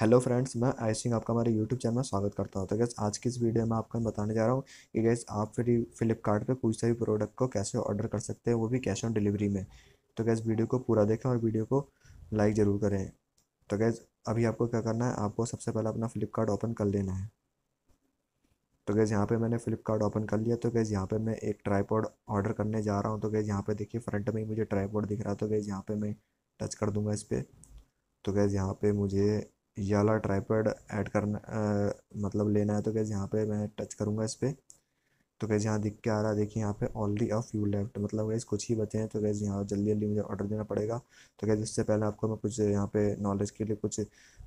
hello friends मैं आई सिंह आपका हमारे यूट्यूब चैनल में स्वागत करता हूं तो गैस आज की इस वीडियो में आपको बताने जा रहा हूं कि गैस आप फ्री फ्लिपकार्ट पर कोई सा भी प्रोडक्ट को कैसे ऑर्डर कर सकते हैं वो भी कैश ऑन डिलीवरी में तो गैस वीडियो को पूरा देखें और वीडियो को लाइक ज़रूर करें तो गैस अभी आपको क्या करना है आपको सबसे पहले अपना फ्लिपकार्ट ओपन कर लेना है तो गैस यहाँ पे मैंने फ्लिपकार्ट ओपन कर लिया तो गैस यहाँ पे मैं एक ट्राईपॉड ऑर्डर करने जा रहा हूँ तो गैस यहाँ पे देखिए फ्रंट में ही मुझे ट्राईपॉड दिख रहा है तो गैस यहाँ पे मैं टच कर दूंगा इस पर तो गैस यहाँ पे मुझे ये वाला ट्राईपैड ऐड करना आ, मतलब लेना है तो कैसे यहाँ पे मैं टच करूँगा इस पर तो कैसे यहाँ दिख के आ रहा है देखिए यहाँ पे ऑलरेडी अ फ्यू लेफ्ट मतलब कैसे कुछ ही बचे हैं तो कैसे यहाँ जल्दी जल्दी मुझे ऑर्डर देना पड़ेगा तो कैसे इससे पहले आपको मैं कुछ यहाँ पे नॉलेज के लिए कुछ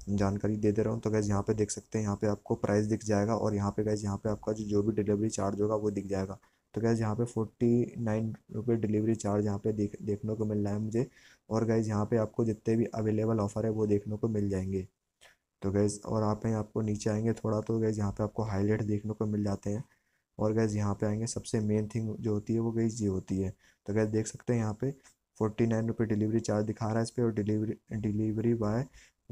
जानकारी दे दे रहा हूँ तो कैसे यहाँ पे देख सकते हैं यहाँ पे आपको प्राइस दिख जाएगा और यहाँ पे कैसे यहाँ पे आपका जो जो भी डिलीवरी चार्ज होगा वो दिख जाएगा तो कैसे यहाँ पे फोर्टी नाइन रुपये डिलीवरी चार्ज यहाँ पे देख देखने को मिल रहा है मुझे और कैसे यहाँ पे आपको जितने भी अवेलेबल ऑफ़र है वो देखने को मिल जाएंगे तो गैज़ और आप यहाँ आपको नीचे आएंगे थोड़ा तो गैज़ यहाँ पे आपको हाईलाइट देखने को मिल जाते हैं और गैज़ यहाँ पे आएंगे सबसे मेन थिंग जो होती है वो गैज़ ये होती है तो गैज़ देख सकते हैं यहाँ पे फोर्टी नाइन रुपये डिलीवरी चार्ज दिखा रहा है इस पर और delivery delivery by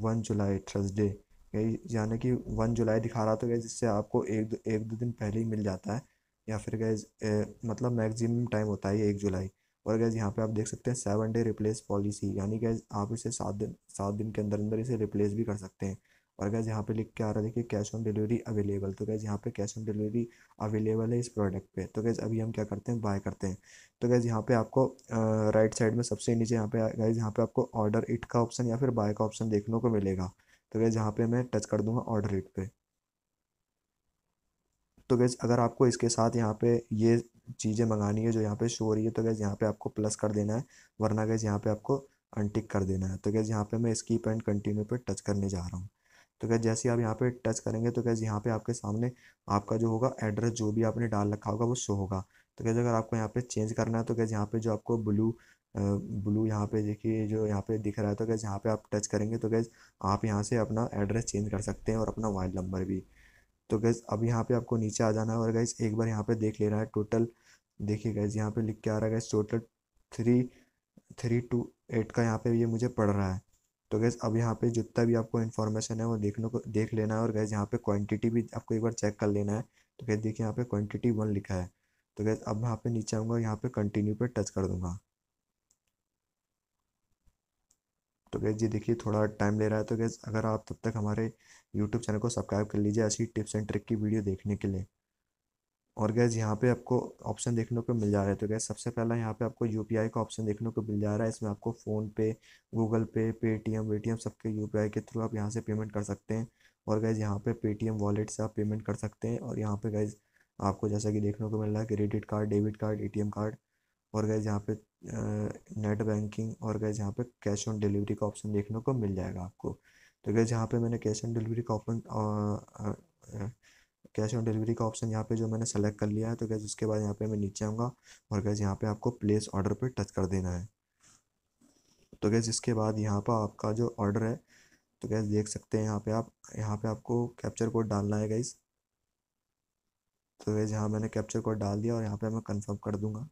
one July Thursday गई यानी कि वन जुलाई दिखा रहा तो गैज़ इससे आपको एक दो एक दो दिन पहले ही मिल जाता है या फिर गैज़ मतलब मैक्सिमम टाइम होता है एक जुलाई और गैज़ यहाँ पे आप देख सकते हैं सेवन डे रिप्लेस पॉलिसी यानी गैज़ आप इसे सात दिन सात दिन के अंदर अंदर इसे रिप्लेस भी कर सकते हैं और गैस यहाँ पे लिख के आ रहा है देखिए कैश ऑन डिलीवरी अवेलेबल तो गैस यहाँ पे कैश ऑन डिलीवरी अवेलेबल है इस प्रोडक्ट पे तो गैस अभी हम क्या करते हैं बाय करते हैं तो गैस यहाँ पे आपको राइट साइड में सबसे नीचे यहाँ पे गैस यहाँ पे आपको ऑर्डर इट का ऑप्शन या फिर बाय का ऑप्शन देखने को मिलेगा तो गैस यहाँ पे मैं टच कर दूंगा ऑर्डर इट पे तो गैस अगर आपको इसके साथ यहाँ पे ये चीज़ें मंगानी है जो यहाँ पे शो हो रही है तो गैस यहाँ पे आपको प्लस कर देना है वरना गैस यहाँ पे आपको अनटिक कर देना है तो गैस यहाँ पे मैं स्कीप एंड कंटिन्यू पे टच करने जा रहा हूँ तो क्या जैसे आप यहाँ पे टच करेंगे तो कैसे यहाँ पे आपके सामने आपका जो होगा एड्रेस जो भी आपने डाल रखा होगा वो शो होगा तो कैसे अगर आपको यहाँ पे चेंज करना है तो कैसे यहाँ पे जो आपको ब्लू ब्लू यहाँ पे देखिए जो यहाँ पे दिख रहा है तो कैसे यहाँ पे आप टच करेंगे तो कैसे आप यहाँ से अपना एड्रेस चेंज कर सकते हैं और अपना मोबाइल नंबर भी तो कैसे अब यहाँ पर आपको नीचे आ जाना है और कैसे एक बार यहाँ पर देख लेना है टोटल देखिए कैसे यहाँ पर लिख के आ रहा है guys total three three two eight का यहाँ पर ये मुझे पड़ रहा है तो गैस अब यहाँ पे जितना भी आपको इन्फॉर्मेशन है वो देखने को देख लेना है और गैस यहाँ पे क्वांटिटी भी आपको एक बार चेक कर लेना है तो गैस देखिए यहाँ पे क्वांटिटी वन लिखा है तो गैस अब यहाँ पे नीचे आऊँगा यहाँ पे कंटिन्यू पे टच कर दूंगा तो गैस जी देखिए थोड़ा टाइम ले रहा है तो गैस अगर आप तब तक हमारे यूट्यूब चैनल को सब्सक्राइब कर लीजिए ऐसी टिप्स एंड ट्रिक की वीडियो देखने के लिए और गैज़ यहाँ पे आपको ऑप्शन देखने को मिल जा रहा है तो गैस सबसे पहला यहाँ पे आपको यू का ऑप्शन देखने को मिल जा रहा है इसमें आपको फोन पे गूगल पे पेटीएम वेटीएम सबके यू के थ्रू आप यहाँ से पेमेंट कर सकते हैं और गैज़ यहाँ पे पेटीएम वॉलेट से आप पेमेंट कर सकते हैं और यहाँ पे गैस आपको जैसा कि देखने को मिल रहा है क्रेडिट कार्ड डेबिट कार्ड ए कार्ड और गैस यहाँ पे नेट बैंकिंग और गैज़ यहाँ पे कैश ऑन डिलीवरी का ऑप्शन देखने को मिल जाएगा आपको तो गैस यहाँ पे मैंने कैश ऑन डिलीवरी का ऑप्शन कैश ऑन डिलीवरी का ऑप्शन यहाँ पे जो मैंने सेलेक्ट कर लिया है तो कैसे उसके बाद यहाँ पे मैं नीचे आऊँगा और कैसे यहाँ पे आपको प्लेस ऑर्डर पे टच कर देना है तो कैसे इसके बाद यहाँ पर आपका जो ऑर्डर है तो कैसे देख सकते हैं यहाँ पे आप यहाँ पे आपको कैप्चर कोड डालना है गैस तो कैसे यहाँ मैंने कैप्चर कोड डाल दिया और यहाँ पर मैं कन्फर्म कर दूँगा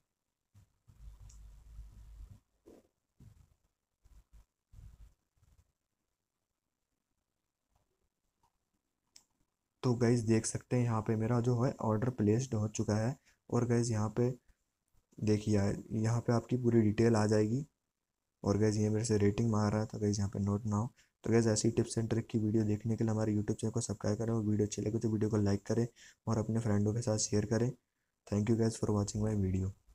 तो गैज़ देख सकते हैं यहाँ पे मेरा जो है ऑर्डर प्लेस्ड हो चुका है और गैज़ यहाँ पे देखिए यहाँ पे आपकी पूरी डिटेल आ जाएगी और गैज़ ये मेरे से रेटिंग मार रहा है तो गैज़ यहाँ पे नोट ना हो तो गैस ऐसी टिप्स एंड ट्रिक की वीडियो देखने के लिए हमारे यूट्यूब चैनल को सब्सक्राइब करें और वीडियो अच्छी लगे तो वीडियो को लाइक करें और अपने फ्रेंडों के साथ शेयर करें thank you guys for watching my video